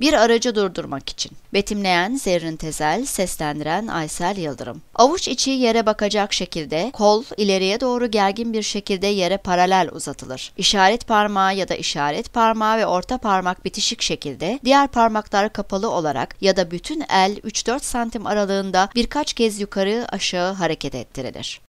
Bir aracı durdurmak için. Betimleyen Zerrin Tezel, seslendiren Aysel Yıldırım. Avuç içi yere bakacak şekilde kol ileriye doğru gergin bir şekilde yere paralel uzatılır. İşaret parmağı ya da işaret parmağı ve orta parmak bitişik şekilde, diğer parmaklar kapalı olarak ya da bütün el 3-4 santim aralığında birkaç kez yukarı aşağı hareket ettirilir.